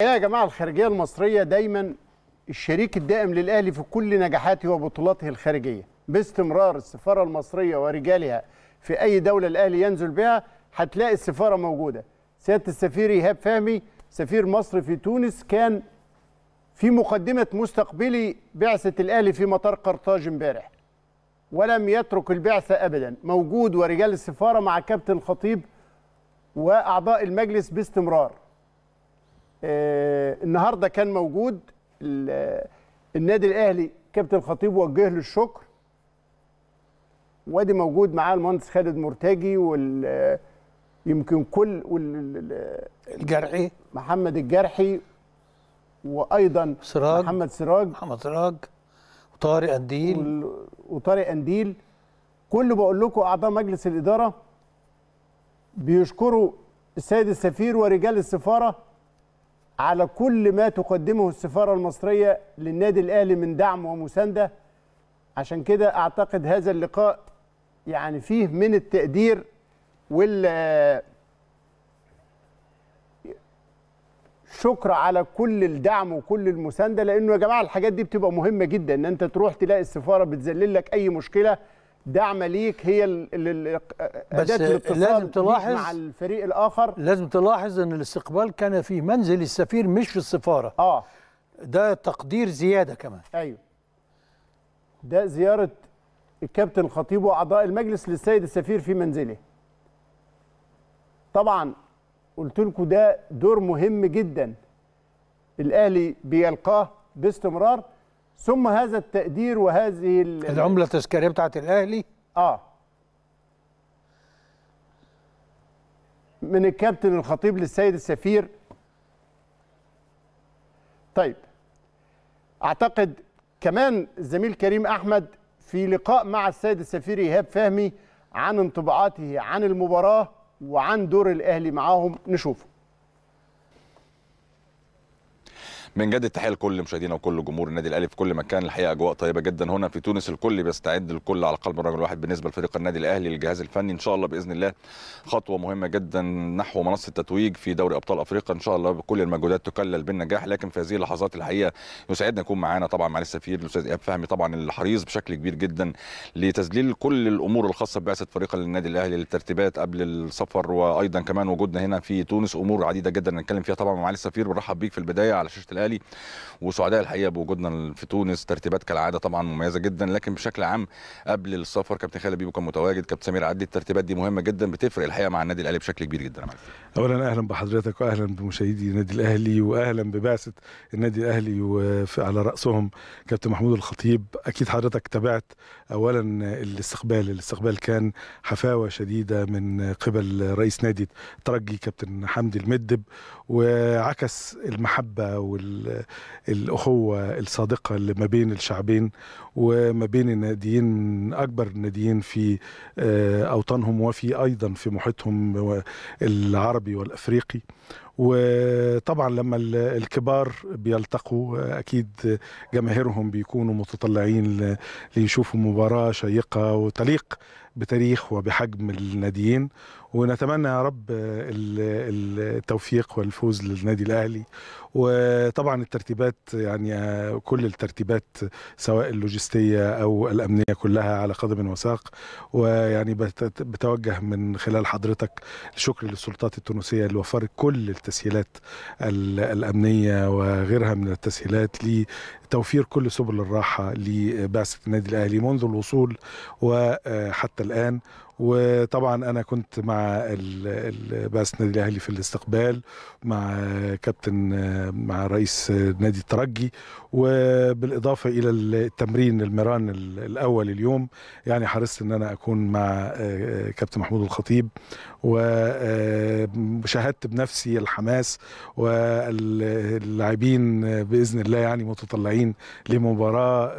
إيه يا جماعه الخارجيه المصريه دايما الشريك الدائم للاهلي في كل نجاحاته وبطولاته الخارجيه باستمرار السفاره المصريه ورجالها في اي دوله الاهلي ينزل بها هتلاقي السفاره موجوده سياده السفير ايهاب فهمي سفير مصر في تونس كان في مقدمه مستقبلي بعثه الاهلي في مطار قرطاج امبارح ولم يترك البعثه ابدا موجود ورجال السفاره مع كابتن الخطيب واعضاء المجلس باستمرار آه، النهارده كان موجود النادي الاهلي كابتن الخطيب وجه له الشكر وادي موجود معاه المهندس خالد مرتجي وال يمكن كل وال الجرحي محمد الجرحي وايضا سراج محمد سراج محمد سراج وطارق انديل وطارق انديل كل بقول لكم اعضاء مجلس الاداره بيشكروا السيد السفير ورجال السفاره على كل ما تقدمه السفارة المصرية للنادي الأهلي من دعم ومساندة عشان كده أعتقد هذا اللقاء يعني فيه من التقدير وال شكر على كل الدعم وكل المسانده لانه يا جماعه الحاجات دي بتبقى مهمه جدا ان انت تروح تلاقي السفاره بتذلل لك اي مشكله دعم ليك هي اللي لازم تلاحظ مع الفريق الاخر لازم تلاحظ ان الاستقبال كان في منزل السفير مش في السفاره اه ده تقدير زياده كمان ايوه ده زياره الكابتن الخطيب واعضاء المجلس للسيد السفير في منزله طبعا قلت لكم ده دور مهم جدا الاهلي بيلقاه باستمرار ثم هذا التقدير وهذه العمله التذكاريه بتاعه الاهلي اه من الكابتن الخطيب للسيد السفير طيب اعتقد كمان الزميل كريم احمد في لقاء مع السيد السفير ايهاب فهمي عن انطباعاته عن المباراه وعن دور الاهلي معاهم نشوفه من جد التحيه لكل مشاهدينا وكل جمهور النادي الاهلي في كل مكان الحقيقه اجواء طيبه جدا هنا في تونس الكل بيستعد الكل على قلب الرجل الواحد بالنسبه لفريق النادي الاهلي للجهاز الفني ان شاء الله باذن الله خطوه مهمه جدا نحو منصه التتويج في دوري ابطال افريقيا ان شاء الله بكل المجهودات تكلل بالنجاح لكن في هذه اللحظات الحقيقه يسعدنا يكون معانا طبعا معالي السفير الاستاذ ايهاب فهمي طبعا الحريص بشكل كبير جدا لتسجيل كل الامور الخاصه ببعثه فريق النادي الاهلي للترتيبات قبل السفر وايضا كمان وجودنا هنا في تونس امور عديده جدا نتكلم فيها طبعا مع السفير بنرحب بيك في البدايه على شاشه الاهلي وسعداء الحقيقة بوجودنا في تونس ترتيبات كالعادة طبعا مميزة جدا لكن بشكل عام قبل السفر كابتن خالد بيبو كان متواجد كابتن سمير عدي الترتيبات دي مهمة جدا بتفرق الحقيقة مع النادي الأهلي بشكل كبير جدا أولا أهلا بحضرتك وأهلا بمشاهدي النادي الأهلي وأهلا ببعثة النادي الأهلي وعلى رأسهم كابتن محمود الخطيب أكيد حضرتك تابعت أولا الاستقبال الاستقبال كان حفاوة شديدة من قبل رئيس نادي الترجي كابتن حمدي المدب وعكس المحبة وال الأخوة الصادقة اللي ما بين الشعبين وما بين الناديين من أكبر الناديين في آه، أوطانهم وفي أيضا في محيطهم العربي والأفريقي وطبعا لما الكبار بيلتقوا اكيد جماهيرهم بيكونوا متطلعين ليشوفوا مباراه شيقه وتليق بتاريخ وبحجم الناديين ونتمنى يا رب التوفيق والفوز للنادي الاهلي وطبعا الترتيبات يعني كل الترتيبات سواء اللوجستيه او الامنيه كلها على قدم وساق ويعني بتوجه من خلال حضرتك الشكر للسلطات التونسيه اللي وفرت كل التسهيلات الامنيه وغيرها من التسهيلات توفير كل سبل الراحه لبعثه النادي الاهلي منذ الوصول وحتى الان وطبعا انا كنت مع بعثه النادي الاهلي في الاستقبال مع كابتن مع رئيس نادي الترجي وبالاضافه الى التمرين المران الاول اليوم يعني حرصت ان انا اكون مع كابتن محمود الخطيب وشاهدت بنفسي الحماس واللاعبين باذن الله يعني متطلعين لمباراه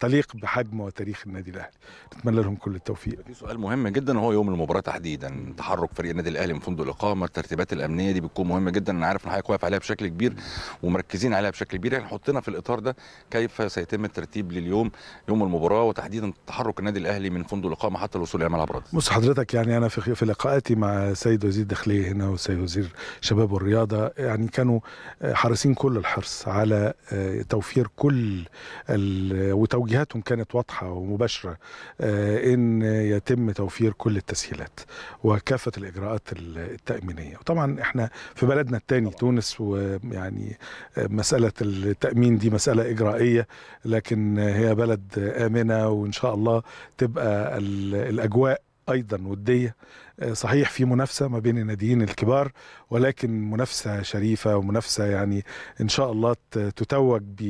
تليق بحجم وتاريخ النادي الاهلي نتمنى لهم كل التوفيق في سؤال مهم مهمه جدا وهو يوم المباراه تحديدا تحرك فريق النادي الاهلي من فندق الاقامه الترتيبات الامنيه دي بتكون مهمه جدا انا عارف ان حضرتك واقف عليها بشكل كبير ومركزين عليها بشكل كبير يعني حطنا في الاطار ده كيف سيتم الترتيب لليوم يوم المباراه وتحديدا تحرك النادي الاهلي من فندق الاقامه حتى الوصول الى ملعب رادس بص حضرتك يعني انا في في لقاءاتي مع السيد وزير الداخليه هنا والسيد وزير الشباب والرياضه يعني كانوا آه، حريصين كل الحرص على آه، توفير كل وتوجيهاتهم كانت واضحه ومباشره آه، ان يتم توفير توفير كل التسهيلات وكافه الاجراءات التامينيه وطبعا احنا في بلدنا الثاني تونس ويعني مساله التامين دي مساله اجرائيه لكن هي بلد امنه وان شاء الله تبقى الاجواء ايضا وديه آه، صحيح في منافسه ما بين الناديين الكبار ولكن منافسه شريفه ومنافسه يعني ان شاء الله تتوج ب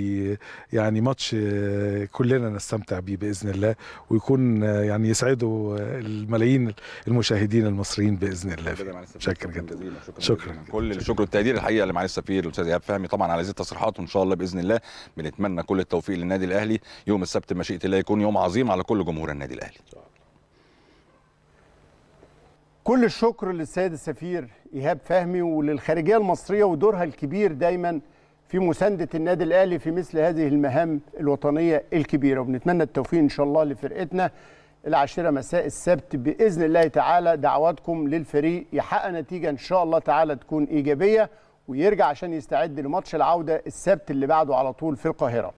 يعني ماتش آه، كلنا نستمتع بيه باذن الله ويكون آه، يعني يسعده الملايين المشاهدين المصريين باذن الله شكرا جدا شكرا, شكرا, شكرا كل الشكر والتقدير الحقيقه لمعالي السفير الاستاذ ايهاب فهمي طبعا على هذه التصريحات وان شاء الله باذن الله بنتمنى كل التوفيق للنادي الاهلي يوم السبت مشيئه الله يكون يوم عظيم على كل جمهور النادي الاهلي كل الشكر للسيد السفير ايهاب فهمي وللخارجيه المصريه ودورها الكبير دايما في مسانده النادي الاهلي في مثل هذه المهام الوطنيه الكبيره وبنتمنى التوفيق ان شاء الله لفرقتنا العاشره مساء السبت باذن الله تعالى دعواتكم للفريق يحقق نتيجه ان شاء الله تعالى تكون ايجابيه ويرجع عشان يستعد لماتش العوده السبت اللي بعده على طول في القاهره